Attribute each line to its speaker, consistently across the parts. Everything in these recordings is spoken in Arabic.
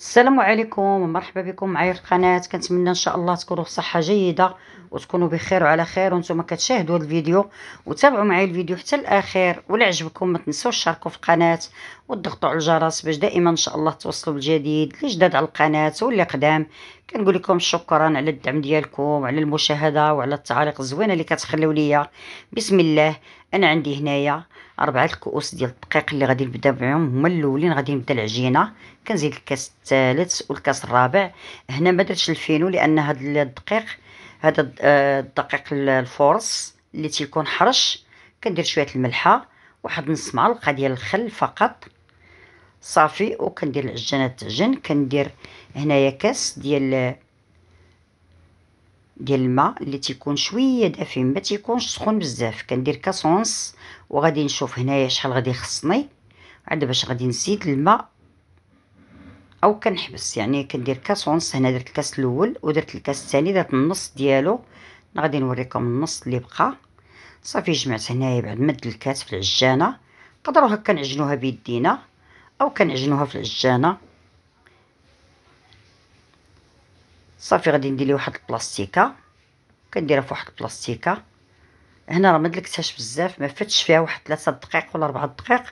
Speaker 1: السلام عليكم ومرحبا بكم معايا في القناه كنتمنى ان شاء الله تكونوا في صحه جيده وتكونوا بخير وعلى خير وانتم كتشاهدوا الفيديو وتابعوا معايا الفيديو حتى الاخير ولا عجبكم ما تنسوش تشاركوا في القناه وتضغطوا على الجرس باش دائما ان شاء الله توصلوا بالجديد اللي جداد على القناه واللي قدام كنقول لكم شكرا على الدعم ديالكم وعلى المشاهده وعلى التعاليق الزوينه اللي كتخليو ليا بسم الله انا عندي هنايا اربعه الكؤوس ديال الدقيق اللي غادي نبدا بهم هما الاولين غادي نبدا العجينه كنزيد الكاس الثالث والكاس الرابع هنا ما درتش الفينو لان هذا الدقيق هذا آه، الدقيق الفورس اللي تيكون حرش كندير شويه الملحه واحد نص معلقه ديال الخل فقط صافي وكندير العجينه تعجن كندير هنايا كاس ديال ديال الماء اللي تيكون شويه دافي ما تيكونش سخون بزاف كندير كاس ونص وغادي نشوف هنايا شحال غادي يخصني عاد باش غادي نزيد الماء او كنحبس يعني كندير كاس ونص هنا درت الكاس الاول ودرت الكاس الثاني درت النص ديالو غادي نوريكم النص اللي بقى صافي جمعت هنايا بعد ما الكاس في العجانه نقدروا هكا نعجنوها بيدينا او كنعجنوها في العجانه صافي غادي ندير ليه واحد البلاستيكه كنديرها في واحد البلاستيكه هنا راه ما دلكتهاش بزاف ما فاتش فيها واحد 3 دقائق ولا 4 دقائق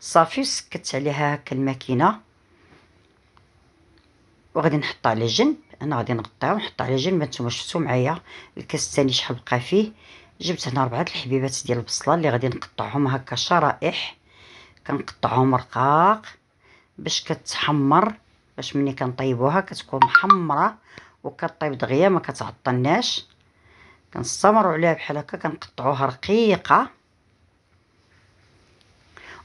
Speaker 1: صافي سكت عليها هكا الماكينه وغادي نحطها على جنب انا غادي نغطيها ونحطها على جنب نتوما شفتوا معايا الكاس الثاني شحال بقى فيه جبت هنا ربعه الحبيبات ديال البصله اللي غادي نقطعهم هكا شرائح كنقطعهم رقاق باش كتحمر باش ملي كنطيبوها كتكون محمره وكطيب دغيا ما كتعطلناش كنستمروا عليها بحال هكا كنقطعوها رقيقه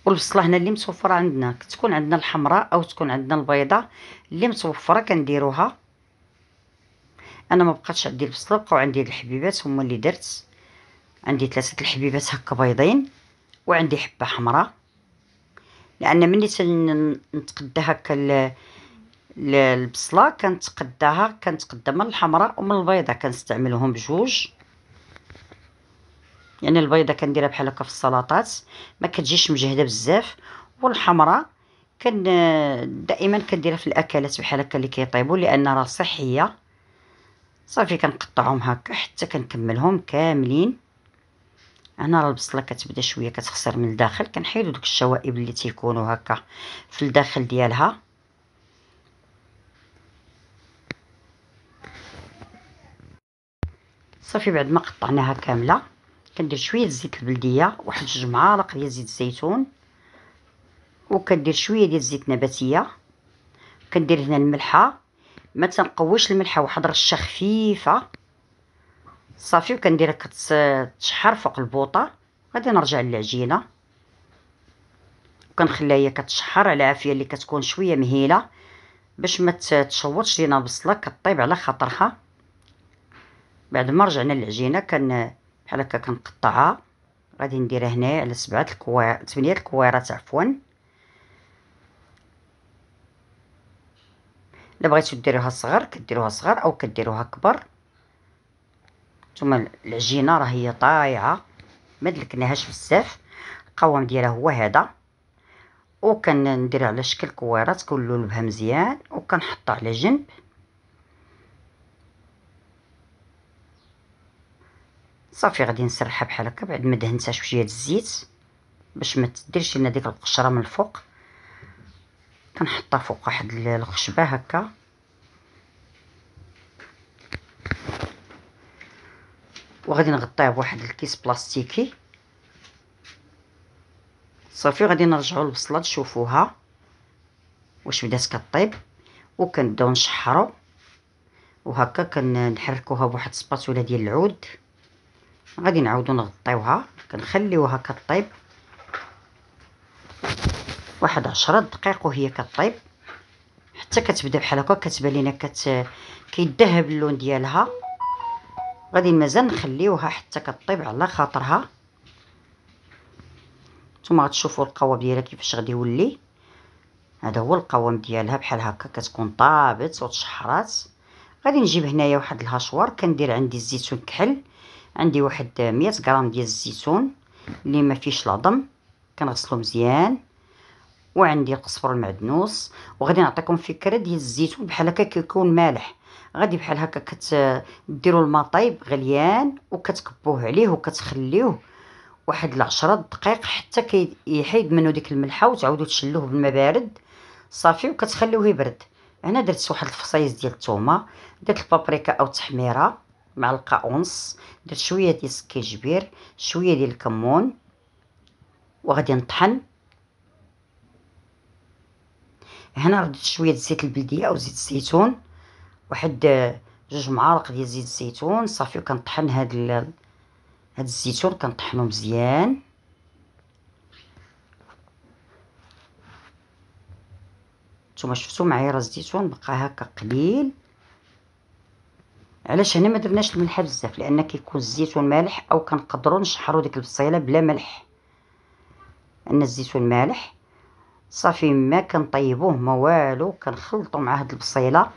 Speaker 1: والبصله هنا اللي متوفره عندنا كتكون عندنا الحمراء او تكون عندنا البيضاء اللي متوفره كنديروها انا ما بقاتش عندي البصله بقاو عندي الحبيبات هما اللي درت عندي ثلاثه الحبيبات هكا بيضين وعندي حبه حمراء لان ملي تنتقد هكا البصله كنتقداها كنتقدا من الحمراء ومن البيضه كنستعملهم بجوج يعني البيضه كنديرها بحال هكا في السلطات ما كتجيش مجهده بزاف والحمراء كن دائما كنديرها في الاكلات بحال هكا اللي كيطيبوا لان راه صحيه صافي كنقطعهم هكا حتى كنكملهم كاملين هنا راه البصله كتبدا شويه كتخسر من الداخل كنحيدو دوك الشوائب اللي تيكونوا هكا في الداخل ديالها صافي بعد ما قطعناها كامله كندير شويه الزيت البلديه واحد جوج معالق ديال زيت الزيتون وكندير شويه ديال الزيت النباتيه كندير هنا الملحه ما تنقويش الملحه واحد رشه خفيفه صافي وكنديرها كتشحر فوق البوطه غادي نرجع للعجينه وكنخليها هي كتشحر على عافيه اللي كتكون شويه مهيله باش ما تشوطش لينا البصله كطيب على خاطرها بعد ما رجعنا للعجينه كن بحال هكا كنقطعها غادي نديرها هنا على سبعه الكوير ثمانيه الكويرات عفوا الا بغيتو ديروها صغر كديروها صغر او كديروها كبر ثم العجينه راه هي طايعه ما دلكناهاش بزاف القوام ديالها هو هذا وكنديرها على شكل كويرات كنلولبها مزيان وكنحطها على جنب صافي غادي نسرحها بحال هكا بعد ما دهنتها شويه د الزيت باش ما تديرش لنا ديك القشره من الفوق كنحطها فوق واحد الخشبه هكا وغادي نغطيها بواحد الكيس بلاستيكي صافي غادي نرجعوا البصله تشوفوها واش بدات كطيب وكنبداو نشحروا وهكا كنحركوها بواحد السباتولا ديال العود غادي نعاودو نغطيوها كنخليوها كطيب واحد عشرة دقائق وهي كطيب حتى كتبدا بحال هكا كتبان لينا كت كيذهب اللون ديالها غادي مازال نخليوها حتى كطيب على خاطرها نتوما غتشوفوا القوام ديالها كيفاش غادي يولي هذا هو القوام ديالها بحال هكا كتكون طابت وتشحرات غادي نجيب هنايا واحد الهشوار كندير عندي الزيتون كحل عندي واحد مية غرام ديال الزيتون اللي ما فيش العظم كنغسلو مزيان وعندي القزبر المعدنوس وغادي نعطيكم فكره ديال الزيتون بحال هكا كيكون مالح غادي بحال هكا كديروا الماء طايب غليان وكتكبوه عليه وكتخليوه واحد العشرة دقائق حتى كيحيد منه ديك الملحه وتعاودوا تشلوه بالماء بارد صافي وكتخليوه يبرد هنا درت واحد الفصايص ديال الثومه درت البابريكا او التحميره معلقه اونص درت شويه ديال السكينجبير شويه ديال الكمون وغادي نطحن هنا رديت شويه ديال زيت البلديه او زيت الزيتون واحد جوج معالق ديال زيت الزيتون صافي وكنطحن هاد ال... هاد الزيتون كنطحنو مزيان نتوما شفتو معايا راه الزيتون بقى هكا قليل علاش هنا ما درناش الملح بزاف لان كيكون الزيت والمالح او كنقدروا نشحروا ديك البصيله بلا ملح ان الزيت والمالح صافي ما كنطيبوه ما والو كنخلطوا مع هاد البصيله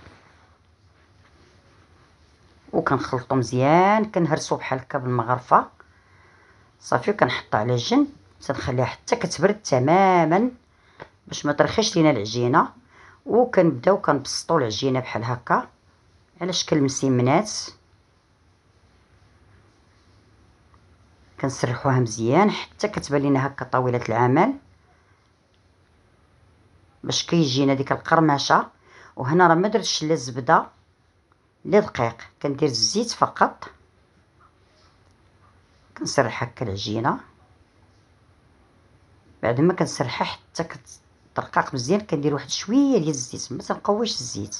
Speaker 1: وكنخلطو مزيان كنهرسو بحال هكا بالمغرفه صافي كنحطها على جنب تنخليها حتى كتبرد تماما باش ما ترخيش لينا العجينه وكنبداو كنبسطوا العجينه بحال هكا على شكل مسيمنات كنسرحوها مزيان حتى كتبان لينا هكا طويله العمل باش كيجينا ديك القرمشه وهنا راه ما درتش لا زبده لا دقيق كندير الزيت فقط كنسرح هكا العجينه بعد ما كنسرحها حتى كترقاق مزيان كندير واحد شويه ديال الزيت ما تنقويش الزيت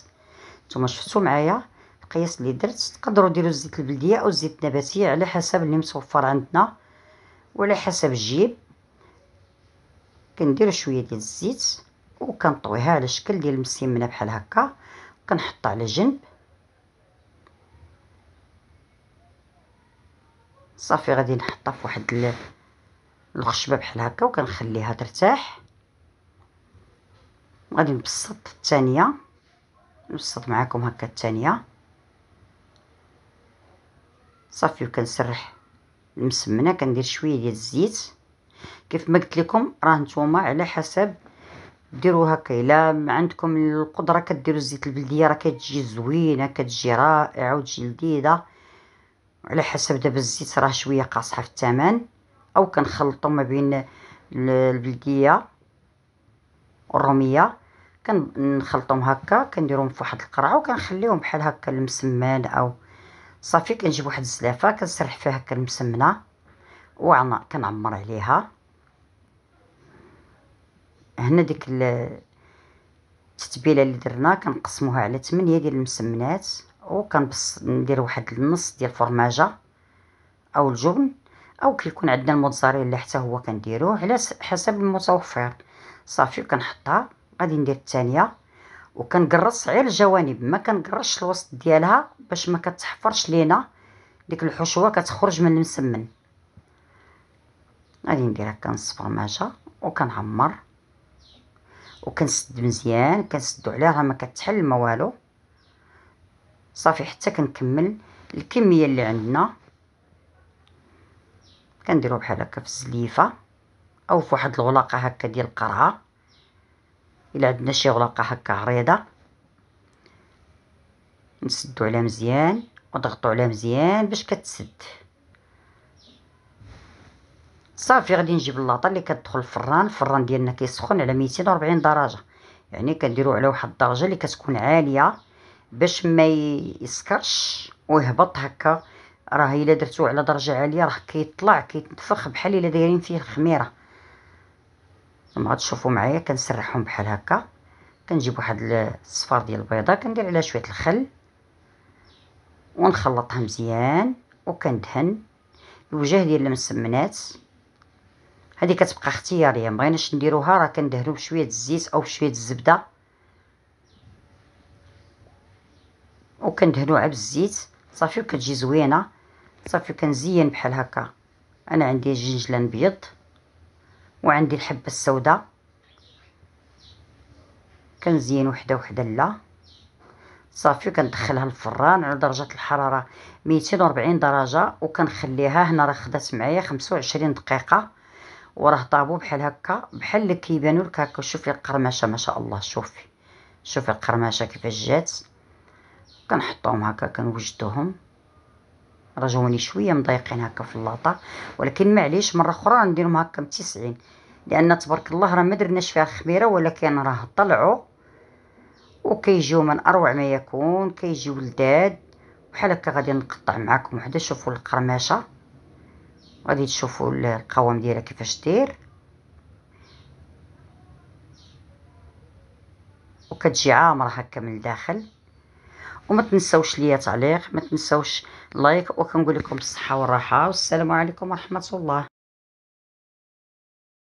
Speaker 1: نتوما شفتو معايا القياس اللي درت تقدروا ديروا الزيت البلديه او الزيت النباتيه على حسب اللي متوفر عندنا وعلى حسب الجيب كندير شويه ديال الزيت وكنطويها على شكل ديال المسيمنه بحال هكا كنحطها على جنب صافي غادي نحطها في واحد الخشبه بحال هكا وكنخليها ترتاح غادي نبسط الثانيه نبسط معاكم هكا الثانيه صافي وكنسرح المسمنه كندير شويه ديال الزيت كيف ما قلت لكم راه نتوما على حسب ديروا هكا الا عندكم القدره كديروا الزيت البلديه راه كتجي زوينه كتجي رائعه وتجي لذيذه على حسب دابا الزيت راه شويه قاصحه في الثمن او كنخلطوا ما بين البلديه والروميه كنخلطهم هكا كنديرهم في واحد القرعه وكنخليهم بحال هكا المسمن او صافي كنجيب واحد الزلافه كنسرح فيها هكا المسمنه وعنا كنعمر عليها هنا ديك التتبيله اللي درنا كنقسموها على 8 ديال المسمنات وكنبص ندير واحد النص ديال الفرماجه او الجبن او كيكون عندنا الموتزاريلا حتى هو كنديروه على حسب المتوفر صافي كنحطها غادي ندير الثانيه وكنقرص غير الجوانب ما كنقرش الوسط ديالها باش ما كتحفرش لينا ديك الحشوه كتخرج من المسمن غادي ندير هكا نص فرماجه وكنعمر وكنسد مزيان كنسدو عليها راه ما كتحل ما والو صافي حتى كنكمل الكميه اللي عندنا كنديرو بحال هكا في الزليفه او في واحد الغلاقه هكا ديال القرعه الا عندنا شي غلاقه هكا عريضه نسدو عليها مزيان ونضغطو عليها مزيان باش كتسد صافي غادي نجيب اللاطه اللي كتدخل الفران الفران ديالنا كيسخن على 240 درجه يعني كنديرو على واحد الدرجه اللي كتكون عاليه باش ما يسكرش ويهبط هكا راه الا درتو على درجه عاليه راه كيطلع كيتنفخ بحال الا دايرين فيه الخميره كما غتشوفوا معايا كنسرحهم بحال هكا كنجيب واحد الصفار ديال البيضه كندير عليها شويه الخل ونخلطها مزيان وكندهن الوجه ديال المسمنات هذه كتبقى اختياريه مبغيناش نديروها راه كندهنو بشويه الزيت او بشويه الزبده وكندهنوها بالزيت صافي وكتجي زوينه صافي كنزين بحال هكا انا عندي جنجلان بيض وعندي الحبة السوداء كنزين وحده وحده لا صافي وكندخلها الفران على درجه الحراره 240 درجه وكنخليها هنا راه خدات معايا 25 دقيقه وراه طابو بحال هكا بحال اللي كيبانوا لك هكا شوفي القرمشه ما شاء الله شوفي شوفي القرمشه كيفاش جات كنحطوهم هكا كنوجدوهم راه جاوني شويه مضايقين هكا في اللاطه ولكن معليش مره اخرى نديرهم هكا متسعين لان تبارك الله راه ما درناش فيها خميره ولكن راه طلعوا وكيجيو من اروع ما يكون كيجيو لداد بحال هكا غادي نقطع معكم وحده شوفوا القرمشه غادي تشوفوا القوام ديالها كيفاش دير وكتجي عامره هكا من الداخل وما تنساوش ليا تعليق ما تنساوش لايك وكنقول لكم بالصحه والراحه والسلام عليكم ورحمه الله